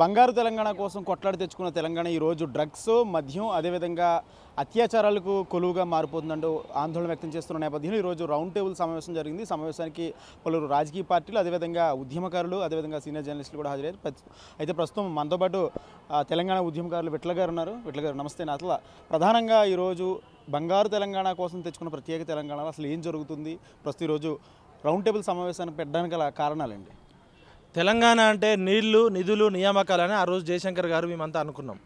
బంగారు తెలంగాణ కోసం కొట్లాడి తెచ్చుకున్న తెలంగాణ ఈరోజు డ్రగ్స్ మద్యం అదేవిధంగా అత్యాచారాలకు కొలువుగా మారిపోతుందంటూ ఆందోళన వ్యక్తం చేస్తున్న నేపథ్యంలో ఈరోజు రౌండ్ టేబుల్ సమావేశం జరిగింది సమావేశానికి పలువురు రాజకీయ పార్టీలు అదేవిధంగా ఉద్యమకారులు అదేవిధంగా సీనియర్ జర్నలిస్టులు కూడా హాజరయ్యారు అయితే ప్రస్తుతం మనతో పాటు తెలంగాణ ఉద్యమకారులు విట్ల గారు ఉన్నారు విట్ల గారు నమస్తే అసలు ప్రధానంగా ఈరోజు బంగారు తెలంగాణ కోసం తెచ్చుకున్న ప్రత్యేక తెలంగాణలో అసలు ఏం జరుగుతుంది ప్రస్తుత ఈరోజు రౌండ్ టేబుల్ సమావేశాన్ని పెట్టడానికి గల కారణాలండి తెలంగాణ అంటే నీళ్లు నిధులు నియామకాలని ఆ రోజు జయశంకర్ గారు మేమంతా అనుకున్నాం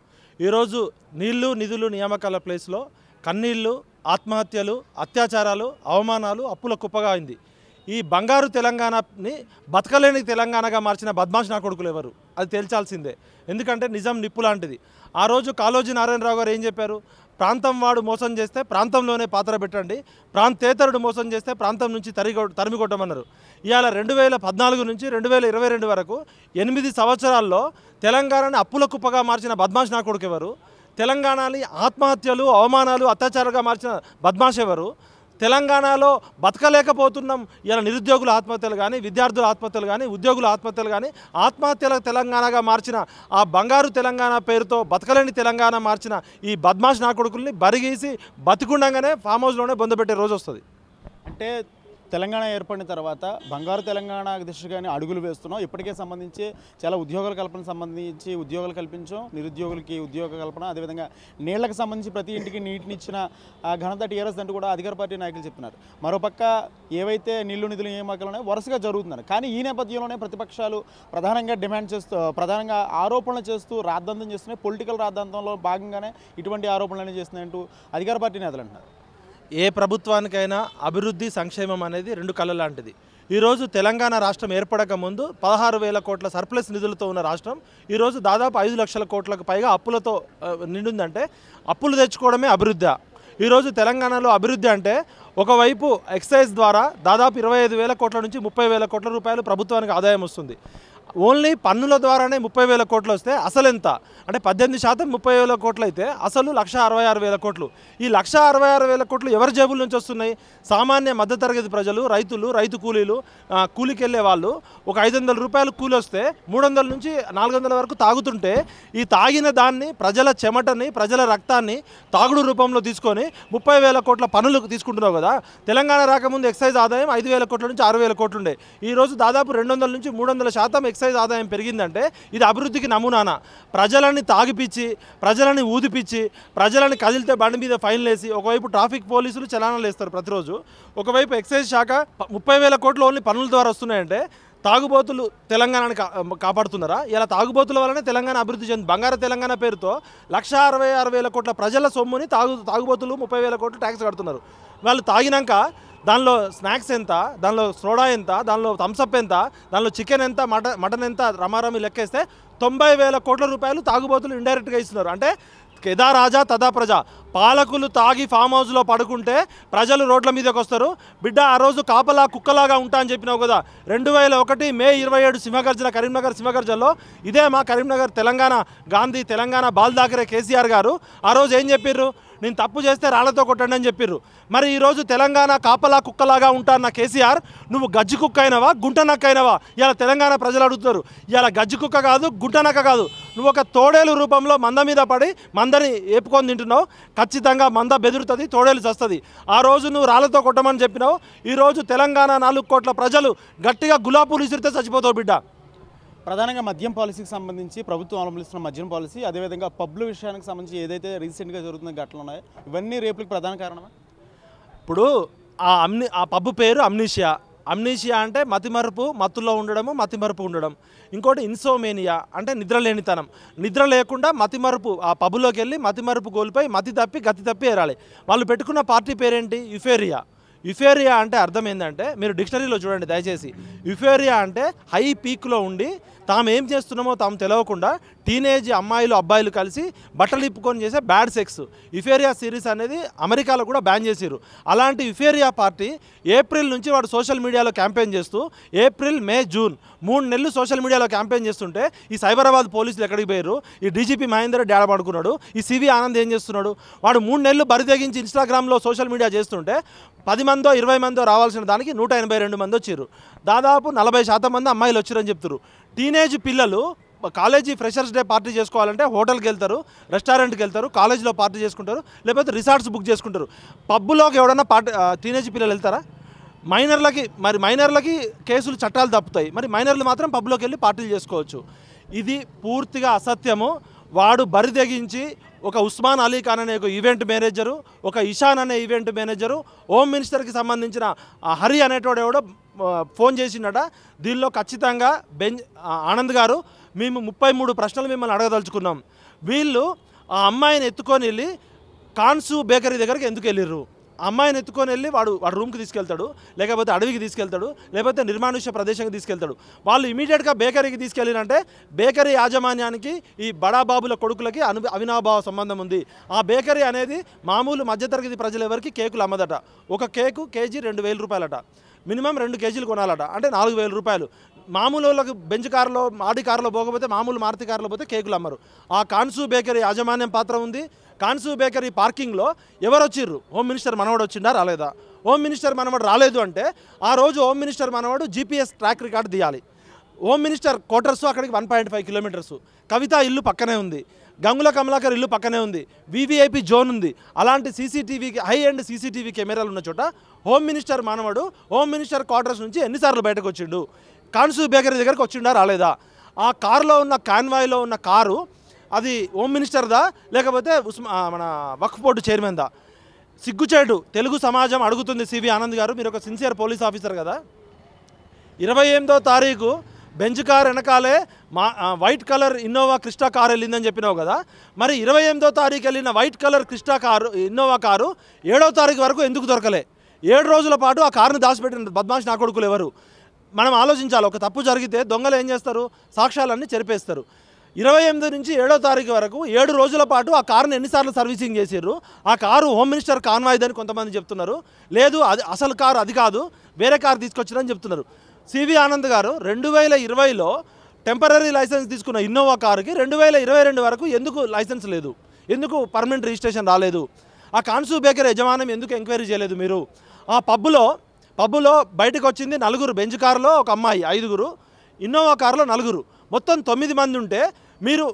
ఈరోజు నీళ్లు నిధులు నియామకాల ప్లేస్లో కన్నీళ్లు ఆత్మహత్యలు అత్యాచారాలు అవమానాలు అప్పుల కుప్పగా అయింది ఈ బంగారు తెలంగాణని బతకలేని తెలంగాణగా మార్చిన బద్మాష్ నా కొడుకులు ఎవరు అది తేల్చాల్సిందే ఎందుకంటే నిజం నిప్పు లాంటిది ఆ రోజు కాళోజీ నారాయణరావు గారు ఏం చెప్పారు ప్రాంతం వాడు మోసం చేస్తే ప్రాంతంలోనే పాత్ర పెట్టండి ప్రాంతేతరుడు మోసం చేస్తే ప్రాంతం నుంచి తరిగొ తరిమికొట్టమన్నారు ఇవాళ రెండు వేల పద్నాలుగు నుంచి రెండు వేల ఇరవై రెండు వరకు ఎనిమిది సంవత్సరాల్లో తెలంగాణని అప్పుల కుప్పగా మార్చిన బద్మాష్ నా కొడుకు ఎవరు తెలంగాణని ఆత్మహత్యలు అవమానాలు అత్యాచారాలుగా మార్చిన బద్మాష్ ఎవరు తెలంగాణలో బతకలేకపోతున్నాం ఇలా నిరుద్యోగుల ఆత్మహత్యలు కానీ విద్యార్థుల ఆత్మహత్యలు కానీ ఉద్యోగుల ఆత్మహత్యలు కానీ ఆత్మహత్యల తెలంగాణగా మార్చిన ఆ బంగారు తెలంగాణ పేరుతో బతకలేని తెలంగాణ మార్చిన ఈ బద్మాష్ నా కొడుకుల్ని బరిగీసి బతికుండగానే ఫామ్ హౌస్లోనే బొందబెట్టే రోజు వస్తుంది అంటే తెలంగాణ ఏర్పడిన తర్వాత బంగారు తెలంగాణ దిశగానే అడుగులు వేస్తున్నాం ఇప్పటికే సంబంధించి చాలా ఉద్యోగాల కల్పన సంబంధించి ఉద్యోగాలు కల్పించాం నిరుద్యోగులకి ఉద్యోగ కల్పన అదేవిధంగా నీళ్లకు సంబంధించి ప్రతి ఇంటికి నీటినిచ్చిన ఘనత టీఆర్ఎస్ అంటూ కూడా అధికార పార్టీ నాయకులు చెప్తున్నారు మరోపక్క ఏవైతే నీళ్లు నిధులు నియామకాలు ఉన్నాయో వరుసగా జరుగుతున్నారు కానీ ఈ నేపథ్యంలోనే ప్రతిపక్షాలు ప్రధానంగా డిమాండ్ చేస్తూ ప్రధానంగా ఆరోపణలు చేస్తూ రాద్ధాంతం చేస్తున్నాయి పొలిటికల్ రాద్ధాంతంలో భాగంగానే ఇటువంటి ఆరోపణలు అనేవి చేస్తున్నాయంటూ అధికార పార్టీ నేతలు అంటున్నారు ఏ ప్రభుత్వానికైనా అభివృద్ధి సంక్షేమం అనేది రెండు కళ్ళ లాంటిది ఈరోజు తెలంగాణ రాష్ట్రం ఏర్పడక ముందు పదహారు వేల కోట్ల సర్ప్లస్ నిధులతో ఉన్న రాష్ట్రం ఈరోజు దాదాపు ఐదు లక్షల కోట్లకు పైగా అప్పులతో నిండుందంటే అప్పులు తెచ్చుకోవడమే అభివృద్ధి ఈరోజు తెలంగాణలో అభివృద్ధి అంటే ఒకవైపు ఎక్సైజ్ ద్వారా దాదాపు ఇరవై ఐదు వేల కోట్ల నుంచి ముప్పై వేల కోట్ల రూపాయలు ప్రభుత్వానికి ఆదాయం వస్తుంది ఓన్లీ పన్నుల ద్వారానే ముప్పై వేల కోట్లు వస్తే అసలు ఎంత అంటే పద్దెనిమిది శాతం ముప్పై వేల కోట్లు అయితే అసలు లక్ష అరవై ఆరు వేల కోట్లు ఈ లక్ష అరవై ఆరు వేల కోట్లు ఎవరి జేబుల నుంచి వస్తున్నాయి సామాన్య మధ్యతరగతి ప్రజలు రైతులు రైతు కూలీలు కూలికి వెళ్ళే వాళ్ళు ఒక ఐదు వందల రూపాయలు కూలి వస్తే మూడు వందల నుంచి నాలుగు వందల వరకు తాగుతుంటే ఈ తాగిన దాన్ని ప్రజల చెమటని ప్రజల రక్తాన్ని తాగుడు రూపంలో తీసుకొని ముప్పై వేల కోట్ల పనులు తీసుకుంటున్నావు కదా తెలంగాణ రాకముందు ఎక్సైజ్ ఆదాయం ఐదు వేల కోట్ల నుంచి ఆరు వేల కోట్లుండే ఈరోజు దాదాపు రెండు వందల నుంచి మూడు వందల శాతం ఎక్సైజ్ ఆదాయం పెరిగిందంటే ఇది అభివృద్ధికి నమూనానా ప్రజలని తాగిపిచ్చి ప్రజలని ఊదిపిచ్చి ప్రజలని కదిలితే బండి మీద ఫైన్లు వేసి ఒకవైపు ట్రాఫిక్ పోలీసులు చలానాలు వేస్తారు ప్రతిరోజు ఒకవైపు ఎక్సైజ్ శాఖ ముప్పై వేల కోట్లు ఓన్లీ పనుల ద్వారా వస్తున్నాయంటే తాగుబోతులు తెలంగాణను కాపాడుతున్నారా ఇలా తాగుబోతుల వల్లనే తెలంగాణ అభివృద్ధి చెంది బంగారు తెలంగాణ పేరుతో లక్ష అరవై ఆరు వేల కోట్ల ప్రజల సొమ్ముని తాగు తాగుబోతులు ముప్పై వేల కోట్లు ట్యాక్స్ కడుతున్నారు వాళ్ళు తాగినాక దానిలో స్నాక్స్ ఎంత దానిలో సోడా ఎంత దానిలో థమ్స్అప్ ఎంత దానిలో చికెన్ ఎంత మట మటన్ ఎంత రమారమి లెక్కేస్తే తొంభై వేల కోట్ల రూపాయలు తాగుబోతులు ఇండైరెక్ట్గా ఇస్తున్నారు అంటే యథా రాజా తదా ప్రజ పాలకులు తాగి ఫామ్ హౌస్లో పడుకుంటే ప్రజలు రోడ్ల మీదకి వస్తారు బిడ్డ ఆ రోజు కాపలా కుక్కలాగా ఉంటా అని చెప్పినావు కదా రెండు వేల ఒకటి మే ఇరవై ఏడు సింహగర్జన కరీంనగర్ సింహగర్జనలో ఇదే మా కరీంనగర్ తెలంగాణ గాంధీ తెలంగాణ బాల్ దాకరే కేసీఆర్ గారు ఆ రోజు ఏం చెప్పిర్రు నేను తప్పు చేస్తే రాళ్లతో కొట్టండి అని చెప్పిర్రు మరి ఈరోజు తెలంగాణ కాపలా కుక్కలాగా ఉంటాన్న కేసీఆర్ నువ్వు గజ్జి కుక్క అయినవా గుంటనక్క అయినవా ఇలా తెలంగాణ ప్రజలు అడుగుతారు ఇలా గజ్జి కుక్క కాదు గుంటనక్క కాదు నువ్వు ఒక తోడేలు రూపంలో మంద మీద పడి మందని ఏపుకొని తింటున్నావు ఖచ్చితంగా మంద బెదురుతుంది తోడేలు చస్తుంది ఆ రోజు నువ్వు రాళ్లతో కొట్టమని చెప్పినావు ఈరోజు తెలంగాణ నాలుగు కోట్ల ప్రజలు గట్టిగా గులాబులు ఇసిరితే చచ్చిపోతావు బిడ్డ ప్రధానంగా మద్యం పాలసీకి సంబంధించి ప్రభుత్వం అవలంబిస్తున్న మద్యం పాలసీ అదేవిధంగా పబ్లు విషయానికి సంబంధించి ఏదైతే రీసెంట్గా జరుగుతున్న ఘటనలు ఉన్నాయో ఇవన్నీ రేపులకు ప్రధాన కారణమా ఇప్పుడు ఆ అమ్ని ఆ పబ్బు పేరు అమ్నీషియా అమ్నీషియా అంటే మతిమరుపు మత్తులో ఉండడము మతిమరుపు ఉండడం ఇంకోటి ఇన్సోమేనియా అంటే నిద్ర లేనితనం నిద్ర లేకుండా మతిమరుపు ఆ పబులోకి వెళ్ళి మతిమరుపు కోల్పోయి మతి తప్పి గతి తప్పి ఏరాలి వాళ్ళు పెట్టుకున్న పార్టీ పేరేంటి యుఫేరియా యుఫేరియా అంటే అర్థం ఏంటంటే మీరు డిక్షనరీలో చూడండి దయచేసి యుఫేరియా అంటే హై పీక్లో ఉండి తాము ఏం చేస్తున్నామో తాము తెలియకుండా టీనేజ్ అమ్మాయిలు అబ్బాయిలు కలిసి బట్టలు ఇప్పుకొని చేసే బ్యాడ్ సెక్స్ ఇఫేరియా సిరీస్ అనేది అమెరికాలో కూడా బ్యాన్ చేసారు అలాంటి ఇఫేరియా పార్టీ ఏప్రిల్ నుంచి వాడు సోషల్ మీడియాలో క్యాంపెయిన్ చేస్తూ ఏప్రిల్ మే జూన్ మూడు నెలలు సోషల్ మీడియాలో క్యాంపెయిన్ చేస్తుంటే ఈ సైబరాబాద్ పోలీసులు ఎక్కడికి పోయారు ఈ డీజీపీ మహేందర్ డాడ పడుకున్నాడు ఈ సివి ఆనంద్ ఏం చేస్తున్నాడు వాడు మూడు నెలలు బరిదెగించి ఇన్స్టాగ్రామ్లో సోషల్ మీడియా చేస్తుంటే పది మందో ఇరవై మందో రావాల్సిన దానికి నూట ఎనభై రెండు మంది వచ్చారు దాదాపు నలభై శాతం మంది అమ్మాయిలు వచ్చారని చెప్తున్నారు టీనేజ్ పిల్లలు కాలేజీ ఫ్రెషర్స్ డే పార్టీ చేసుకోవాలంటే హోటల్కి వెళ్తారు రెస్టారెంట్కి వెళ్తారు కాలేజీలో పార్టీ చేసుకుంటారు లేకపోతే రిసార్ట్స్ బుక్ చేసుకుంటారు పబ్బులోకి ఎవడన్నా పార్టీ టీనేజ్ పిల్లలు వెళ్తారా మైనర్లకి మరి మైనర్లకి కేసులు చట్టాలు తప్పుతాయి మరి మైనర్లు మాత్రం పబ్బులోకి వెళ్ళి పార్టీలు చేసుకోవచ్చు ఇది పూర్తిగా అసత్యము వాడు బరి తెగించి ఒక ఉస్మాన్ అలీ ఖాన్ అనే ఒక ఈవెంట్ మేనేజరు ఒక ఇషాన్ అనే ఈవెంట్ మేనేజరు హోమ్ మినిస్టర్కి సంబంధించిన హరి అనేటోడు ఎవడో ఫోన్ చేసిండట దీనిలో ఖచ్చితంగా బెంజ్ ఆనంద్ గారు మేము ముప్పై మూడు ప్రశ్నలు మిమ్మల్ని అడగదలుచుకున్నాం వీళ్ళు ఆ అమ్మాయిని ఎత్తుకొని వెళ్ళి కాన్సు బేకరీ దగ్గరికి ఎందుకు వెళ్ళిర్రు అమ్మాయిని ఎత్తుకొని వెళ్ళి వాడు వాడు రూమ్కి తీసుకెళ్తాడు లేకపోతే అడవికి తీసుకెళ్తాడు లేకపోతే నిర్మానుష్య ప్రదేశానికి తీసుకెళ్తాడు వాళ్ళు ఇమీడియట్గా బేకరీకి తీసుకెళ్ళినంటే బేకరీ యాజమాన్యానికి ఈ బడాబాబుల కొడుకులకి అను అవినాభావ సంబంధం ఉంది ఆ బేకరీ అనేది మామూలు మధ్యతరగతి ప్రజలు ఎవరికి కేకులు అమ్మదట ఒక కేకు కేజీ రెండు వేల రూపాయలట మినిమం రెండు కేజీలు కొనాలట అంటే నాలుగు వేల రూపాయలు మామూలు వాళ్ళకి బెంచ్ కారులో ఆడి కారులో పోకపోతే మామూలు మారుతి కారులో పోతే కేకులు అమ్మరు ఆ కాన్సు బేకరీ యాజమాన్యం పాత్ర ఉంది కాన్సూ బేకరీ పార్కింగ్లో ఎవరు వచ్చిర్రు హోమ్ మినిస్టర్ మనవాడు వచ్చిండా రాలేదా హోమ్ మినిస్టర్ మనవాడు రాలేదు అంటే ఆ రోజు హోమ్ మినిస్టర్ మనవాడు జీపీఎస్ ట్రాక్ రికార్డు తీయాలి హోమ్ మినిస్టర్ క్వార్టర్స్ అక్కడికి one point five kilometres Kavitha ఇల్లు పక్కనే ఉంది గంగుల కమలాకర్ ఇల్లు పక్కనే ఉంది వివిఐపి జోన్ ఉంది అలాంటి సీసీటీవీకి హై అండ్ సీసీటీవీ కెమెరాలు ఉన్న చోట హోమ్ మినిస్టర్ మానవుడు హోమ్ మినిస్టర్ క్వార్టర్స్ నుంచి ఎన్నిసార్లు బయటకు వచ్చిండు కాన్సు బేకరీ దగ్గరకు వచ్చిండా రాలేదా ఆ కారులో ఉన్న కాన్వాయ్లో ఉన్న కారు అది హోమ్ మినిస్టర్దా లేకపోతే ఉస్మా మన వక్ఫ్ బోర్డు చైర్మన్దా సిగ్గుచేటు తెలుగు సమాజం అడుగుతుంది సివి ఆనంద్ గారు మీరు ఒక సిన్సియర్ పోలీస్ ఆఫీసర్ కదా ఇరవై ఎనిమిదో తారీఖు బెంచ్ కార్ వెనకాలే మా white colour Innova Crysta car వెళ్ళిందని చెప్పినావు కదా మరి ఇరవై ఎనిమిదో తారీఖు వెళ్ళిన white colour Crysta car Innova car ఏడో తారీఖు వరకు ఎందుకు దొరకలే ఏడు రోజుల పాటు ఆ కారును దాచిపెట్టిన బద్మాష్ నా కొడుకులు ఎవరు మనం ఆలోచించాలి ఒక తప్పు జరిగితే దొంగలు ఏం చేస్తారు సాక్ష్యాలన్నీ చెరిపేస్తారు ఇరవై ఎనిమిది నుంచి ఏడో తారీఖు వరకు ఏడు రోజుల పాటు ఆ కారును ఎన్నిసార్లు సర్వీసింగ్ చేసారు ఆ కారు హోమ్ మినిస్టర్ కాన్వాయిదని అని కొంతమంది చెప్తున్నారు లేదు అది అసలు కారు అది కాదు వేరే కారు తీసుకొచ్చారని చెప్తున్నారు సివి ఆనంద్ గారు రెండు వేల ఇరవైలో టెంపరీ లైసెన్స్ తీసుకున్న ఇన్నోవా కారుకి రెండు వేల ఇరవై రెండు వరకు ఎందుకు లైసెన్స్ లేదు ఎందుకు పర్మనెంట్ రిజిస్ట్రేషన్ రాలేదు ఆ కాన్సూ బేకర్ యజమానం ఎందుకు ఎంక్వైరీ చేయలేదు మీరు ఆ పబ్బులో పబ్బులో బయటకు వచ్చింది నలుగురు బెంచ్ కారులో ఒక అమ్మాయి ఐదుగురు ఇన్నోవా కారులో నలుగురు మొత్తం తొమ్మిది మంది ఉంటే మీరు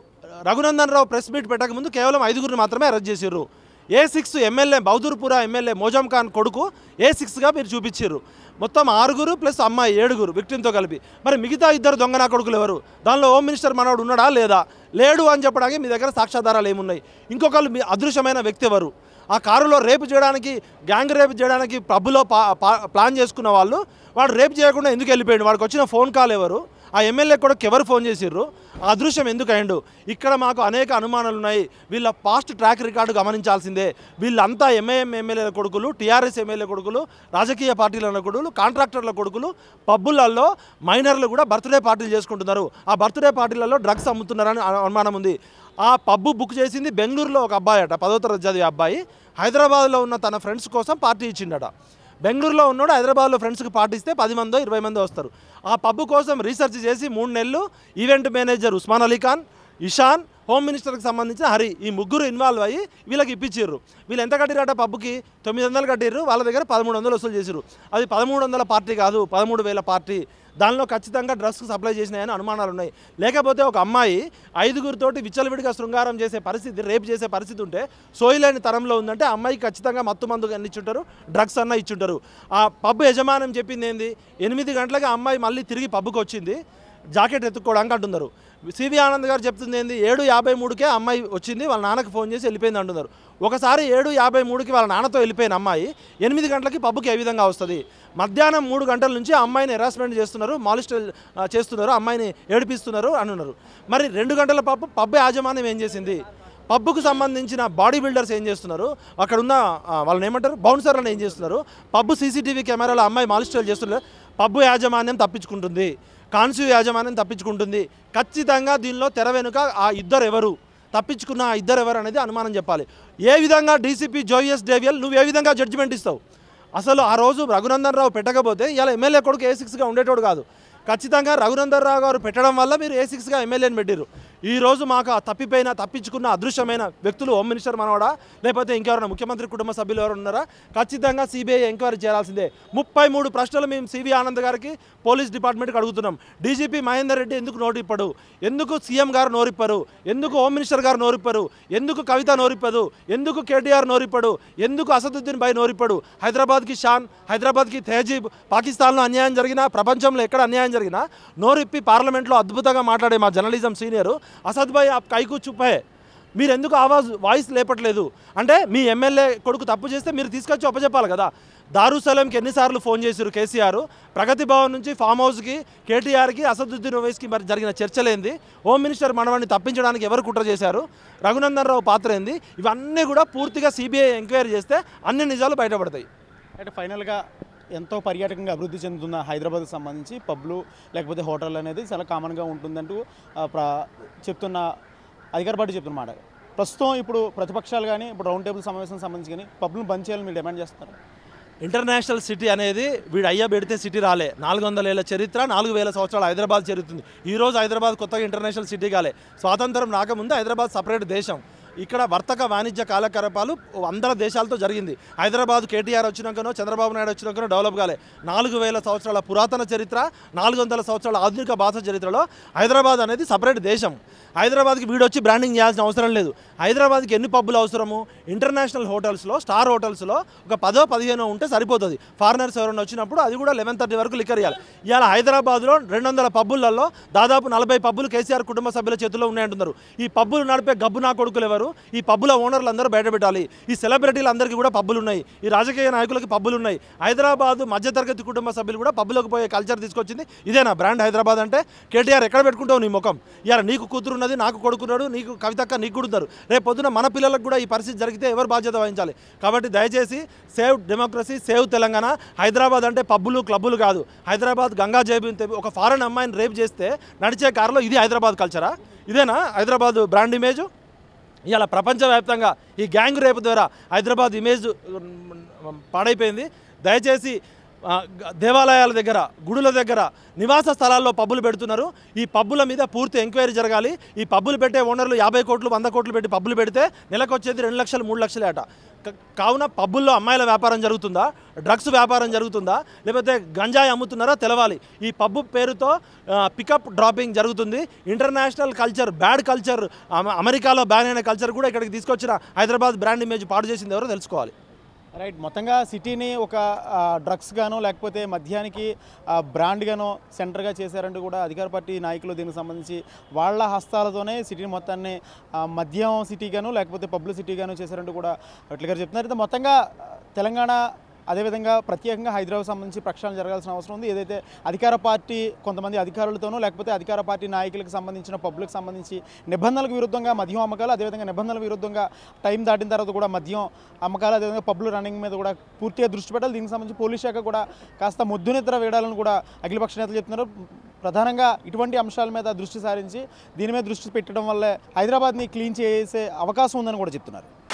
రఘునందన్ రావు ప్రెస్ మీట్ పెట్టక ముందు కేవలం ఐదుగురిని మాత్రమే అరెస్ట్ చేసారు A six MLA Bahadurpura MLA Moazzam Khan కొడుకు ఏ సిక్స్గా మీరు చూపించారు మొత్తం ఆరుగురు ప్లస్ అమ్మాయి ఏడుగురు విక్టిమ్తో కలిపి మరి మిగతా ఇద్దరు దొంగనా కొడుకులు ఎవరు దానిలో హోమ్ మినిస్టర్ మనవాడు ఉన్నాడా లేదా లేడు అని చెప్పడానికి మీ దగ్గర సాక్ష్యాధారాలు ఏమున్నాయి ఇంకొకళ్ళు మీ అదృశ్యమైన వ్యక్తి ఎవరు ఆ కారులో రేపు చేయడానికి గ్యాంగ్ రేపు చేయడానికి పబ్బులో ప్లాన్ చేసుకున్న వాళ్ళు వాడు రేపు చేయకుండా ఎందుకు వెళ్ళిపోయాడు వాడికి వచ్చిన ఫోన్ కాల్ ఎవరు ఆ ఎమ్మెల్యే కూడా ఎవరు ఫోన్ చేసిర్రు అదృశ్యం ఎందుకు అయిండు ఇక్కడ మాకు అనేక అనుమానాలు ఉన్నాయి వీళ్ళ పాస్ట్ ట్రాక్ రికార్డు గమనించాల్సిందే వీళ్ళంతా ఎంఐఎం ఎమ్మెల్యేల కొడుకులు టీఆర్ఎస్ ఎమ్మెల్యే కొడుకులు రాజకీయ పార్టీల కొడుకులు కాంట్రాక్టర్ల కొడుకులు పబ్బులలో మైనర్లు కూడా బర్త్డే పార్టీలు చేసుకుంటున్నారు ఆ బర్త్డే పార్టీలలో డ్రగ్స్ అమ్ముతున్నారని అనుమానం ఉంది ఆ పబ్బు బుక్ చేసింది బెంగళూరులో ఒక అబ్బాయి అట పదో తరగతి చదివే అబ్బాయి హైదరాబాద్లో ఉన్న తన ఫ్రెండ్స్ కోసం పార్టీ ఇచ్చిండట బెంగళూరులో ఉన్నాడు హైదరాబాద్లో ఫ్రెండ్స్కి పాటిస్తే పది మందో ఇరవై మందో వస్తారు ఆ పబ్ కోసం రీసెర్చ్ చేసి మూడు నెలలు event manager Usman Ali Khan Ishan home మినిస్టర్కి సంబంధించిన హరి ఈ ముగ్గురు ఇన్వాల్వ్ అయ్యి వీళ్ళకి ఇప్పించారు వీళ్ళు ఎంత కట్టిరట పబ్బుకి తొమ్మిది వందలు కట్టిర్రు వాళ్ళ దగ్గర పదమూడు వందలు వసూలు చేశారు అది పదమూడు వందల పార్టీ కాదు పదమూడు వేల పార్టీ దానిలో ఖచ్చితంగా డ్రగ్స్కి సప్లై చేసినాయని అనుమానాలు ఉన్నాయి లేకపోతే ఒక అమ్మాయి ఐదుగురితోటి విచ్చలవిడిగా శృంగారం చేసే పరిస్థితి రేపు చేసే పరిస్థితి ఉంటే సోయిలేని తరంలో ఉందంటే అమ్మాయికి ఖచ్చితంగా మత్తు మందు ఇచ్చుంటారు డ్రగ్స్ అన్న ఇచ్చుంటారు ఆ పబ్ యజమానం చెప్పింది ఏంది ఎనిమిది గంటలకి అమ్మాయి మళ్ళీ తిరిగి పబ్బుకి వచ్చింది జాకెట్ ఎత్తుక్కోవడానికి అంటున్నారు సివి ఆనంద్ గారు చెప్తుంది ఏంది ఏడు యాభై మూడుకే అమ్మాయి వచ్చింది వాళ్ళ నాన్నకి ఫోన్ చేసి వెళ్ళిపోయింది అంటున్నారు ఒకసారి ఏడు యాభై మూడుకి వాళ్ళ నాన్నతో వెళ్ళిపోయిన అమ్మాయి ఎనిమిది గంటలకి పబ్బుకి ఏ విధంగా వస్తుంది మధ్యాహ్నం మూడు గంటల నుంచి అమ్మాయిని హెరాస్మెంట్ చేస్తున్నారు మాలిస్ట్ చేస్తున్నారు అమ్మాయిని ఏడిపిస్తున్నారు అంటున్నారు మరి రెండు గంటల పప్పు పబ్బు యాజమాన్యం ఏం చేసింది పబ్బుకు సంబంధించిన బాడీ బిల్డర్స్ ఏం చేస్తున్నారు అక్కడ ఉన్న వాళ్ళని ఏమంటారు బౌన్సర్లను ఏం చేస్తున్నారు పబ్బు సీసీటీవీ కెమెరాలో అమ్మాయి మాలిస్టర్లు చేస్తున్నారు పబ్బు యాజమాన్యం తప్పించుకుంటుంది కాన్సు యాజమాన్యం తప్పించుకుంటుంది ఖచ్చితంగా దీనిలో తెర వెనుక ఆ ఇద్దరు ఎవరు తప్పించుకున్న ఆ ఇద్దరు ఎవరు అనేది అనుమానం చెప్పాలి ఏ విధంగా డీసీపీ జోయిఎస్ డేవియల్ నువ్వు ఏ విధంగా జడ్జిమెంట్ ఇస్తావు అసలు ఆ రోజు రఘునందన్ రావు పెట్టకపోతే ఇలా ఎమ్మెల్యే కొడుకు ఏ సిక్స్గా ఉండేటోడు కాదు ఖచ్చితంగా రఘునందన్ రావు గారు పెట్టడం వల్ల మీరు ఏ సిక్స్గా ఎమ్మెల్యేని పెట్టారు ఈరోజు మాకు ఆ తప్పిపోయిన తప్పించుకున్న అదృశ్యమైన వ్యక్తులు హోమ్ మినిస్టర్ మనవడా లేకపోతే ఇంకెవరైనా ముఖ్యమంత్రి కుటుంబ సభ్యులు ఎవరు ఉన్నారా ఖచ్చితంగా సిబిఐ ఎంక్వైరీ చేయాల్సిందే ముప్పై మూడు ప్రశ్నలు మేము సివి ఆనంద్ గారికి పోలీస్ డిపార్ట్మెంట్కి అడుగుతున్నాం డీజీపీ మహేందర్ రెడ్డి ఎందుకు నోటిప్పడు ఎందుకు సీఎం గారు నోరిప్పరు ఎందుకు హోమ్ మినిస్టర్ గారు నోరిప్పరు ఎందుకు కవిత నోరిప్పదు ఎందుకు కేటీఆర్ నోరిప్పడు ఎందుకు అసదుద్దీన్ భాయ్ నోరిప్పడు హైదరాబాద్కి షాన్ హైదరాబాద్కి తేజీబ్ పాకిస్తాన్లో అన్యాయం జరిగినా ప్రపంచంలో ఎక్కడ అన్యాయం జరిగినా నోరిప్పి పార్లమెంట్లో అద్భుతంగా మాట్లాడే మా జర్నలిజం సీనియరు అసద్ భాయ్ ఆ కైకు చుప్ మీరు ఎందుకు ఆవాజ్ వాయిస్ లేపట్లేదు అంటే మీ ఎమ్మెల్యే కొడుకు తప్పు చేస్తే మీరు తీసుకొచ్చి ఒప్పచెప్పాలి కదా దారుసలంకి ఎన్నిసార్లు ఫోన్ చేశారు కేసీఆర్ ప్రగతి భవన్ నుంచి ఫామ్ హౌస్కి కేటీఆర్కి అసదుద్దీన్ ఓవైస్కి మరి జరిగిన చర్చలేంది హోమ్ మినిస్టర్ మనవాడిని తప్పించడానికి ఎవరు కుట్ర చేశారు రఘునందన్ రావు పాత్ర ఏంది ఇవన్నీ కూడా పూర్తిగా సిబిఐ ఎంక్వైరీ చేస్తే అన్ని నిజాలు బయటపడతాయి అంటే ఫైనల్గా ఎంతో పర్యాటకంగా అభివృద్ధి చెందుతున్న హైదరాబాద్కి సంబంధించి పబ్లు లేకపోతే హోటల్ అనేది చాలా కామన్గా ఉంటుందంటూ చెప్తున్న అధికార పార్టీ చెప్తున్నమాట ప్రస్తుతం ఇప్పుడు ప్రతిపక్షాలు కానీ ఇప్పుడు రౌండ్ టేబుల్ సమావేశం సంబంధించి కానీ పబ్లు బంద్ చేయాలని మీరు డిమాండ్ చేస్తున్నారు ఇంటర్నేషనల్ సిటీ అనేది వీడు అయ్యా పెడితే సిటీ రాలే నాలుగు వందల ఏళ్ళ చరిత్ర నాలుగు వేల సంవత్సరాలు హైదరాబాద్ జరుగుతుంది ఈరోజు హైదరాబాద్ కొత్తగా ఇంటర్నేషనల్ సిటీ కాలే స్వాతంత్రం రాకముందు హైదరాబాద్ సపరేట్ దేశం ఇక్కడ వర్తక వాణిజ్య కాలకరపాలు అందరి దేశాలతో జరిగింది హైదరాబాద్ కేటీఆర్ వచ్చినాకనో చంద్రబాబు నాయుడు వచ్చినాకనో డెవలప్ కాలే నాలుగు వేల సంవత్సరాల పురాతన చరిత్ర నాలుగు వందల సంవత్సరాల ఆధునిక భాష చరిత్రలో హైదరాబాద్ అనేది సపరేట్ దేశం హైదరాబాద్కి వీడొచ్చి బ్రాండింగ్ చేయాల్సిన అవసరం లేదు హైదరాబాద్కి ఎన్ని పబ్బులు అవసరము ఇంటర్నేషనల్ హోటల్స్లో స్టార్ హోటల్స్లో ఒక పదో పదిహేనో ఉంటే సరిపోతుంది ఫారినర్స్ ఎవరైనా వచ్చినప్పుడు అది కూడా లెవెన్ థర్టీ వరకు లిక్కర్ ఇవ్వాలి ఇవాళ హైదరాబాద్లో రెండు వందల పబ్బులలో దాదాపు నలభై పబ్బులు కేసీఆర్ కుటుంబ సభ్యుల చేతుల్లో ఉన్నాయంటున్నారు ఈ పబ్బులు నడిపే గబ్బు నా కొడుకులు ఎవరు ఈ పబ్బుల ఓనర్లు అందరూ బయట పెట్టాలి ఈ సెలబ్రిటీలు అందరికీ కూడా పబ్బులు ఉన్నాయి ఈ రాజకీయ నాయకులకి పబ్బులు ఉన్నాయి హైదరాబాద్ మధ్యతరగతి కుటుంబ సభ్యులు కూడా పబ్బులకు పోయే కల్చర్ తీసుకొచ్చింది ఇదేనా బ్రాండ్ హైదరాబాద్ అంటే కేటీఆర్ ఎక్కడ పెట్టుకుంటావు నీ ముఖం ఇవాళ నీకు కూతురున్నది నాకు కొడుకున్నాడు నీకు కవితక్క నీకు కూడా రేపు పొద్దున మన పిల్లలకు కూడా ఈ పరిస్థితి జరిగితే ఎవరు బాధ్యత వహించాలి కాబట్టి దయచేసి save democracy save Telangana Hyderabad అంటే పబ్బులు క్లబ్బులు కాదు హైదరాబాద్ గంగా జయబీని ఒక ఫారెన్ అమ్మాయిని రేపు చేస్తే నడిచే కారులో ఇది హైదరాబాద్ కల్చరా ఇదేనా హైదరాబాద్ బ్రాండ్ ఇమేజ్ ఇలా ప్రపంచవ్యాప్తంగా ఈ గ్యాంగ్ రేపు ద్వారా హైదరాబాద్ ఇమేజ్ పాడైపోయింది దయచేసి దేవాలయాల దగ్గర గుడుల దగ్గర నివాస స్థలాల్లో పబ్బులు పెడుతున్నారు ఈ పబ్బుల మీద పూర్తి ఎంక్వైరీ జరగాలి ఈ పబ్బులు పెట్టే ఓనర్లు యాభై కోట్లు వంద కోట్లు పెట్టి పబ్బులు పెడితే నెలకు వచ్చేది రెండు లక్షలు మూడు లక్షలు ఏట కావున పబ్బుల్లో అమ్మాయిల వ్యాపారం జరుగుతుందా డ్రగ్స్ వ్యాపారం జరుగుతుందా లేకపోతే గంజాయి అమ్ముతున్నారా తెలవాలి ఈ పబ్బు పేరుతో పికప్ డ్రాపింగ్ జరుగుతుంది ఇంటర్నేషనల్ కల్చర్ బ్యాడ్ కల్చర్ అమెరికాలో బ్యాన్ అయిన కల్చర్ కూడా ఇక్కడికి తీసుకొచ్చిన హైదరాబాద్ బ్రాండ్ ఇమేజ్ పాడు చేసింది ఎవరో తెలుసుకోవాలి రైట్ మొత్తంగా సిటీని ఒక డ్రగ్స్ గానో లేకపోతే మద్యానికి బ్రాండ్ గానో సెంటర్గా చేశారంటూ కూడా అధికార పార్టీ నాయకులు దీనికి సంబంధించి వాళ్ళ హస్తాలతోనే సిటీని మొత్తాన్ని మద్యం సిటీ గాను లేకపోతే పబ్లిసిటీ గాను చేశారంటూ కూడా అట్లుగారు చెప్తున్నారు అయితే మొత్తంగా తెలంగాణ అదేవిధంగా ప్రత్యేకంగా హైదరాబాద్ సంబంధించి ప్రక్షాళన జరగాల్సిన అవసరం ఉంది ఏదైతే అధికార పార్టీ కొంతమంది అధికారులతోనూ లేకపోతే అధికార పార్టీ నాయకులకు సంబంధించిన పబ్లిక్ సంబంధించి నిబంధనలకు విరుద్ధంగా మద్యం అమ్మకాలు అదేవిధంగా నిబంధనలకు విరుద్ధంగా టైం దాటిన తర్వాత కూడా మద్యం అమ్మకాలు అదేవిధంగా పబ్లు రన్నింగ్ మీద కూడా పూర్తిగా దృష్టి పెట్టాలి దీనికి సంబంధించి పోలీస్ శాఖ కూడా కాస్త ముద్దునిద్ర వేయడాలను కూడా అఖిలపక్ష నేతలు చెప్తున్నారు ప్రధానంగా ఇటువంటి అంశాల మీద దృష్టి సారించి దీని మీద దృష్టి పెట్టడం వల్లే హైదరాబాద్ని క్లీన్ చేసే అవకాశం ఉందని కూడా చెప్తున్నారు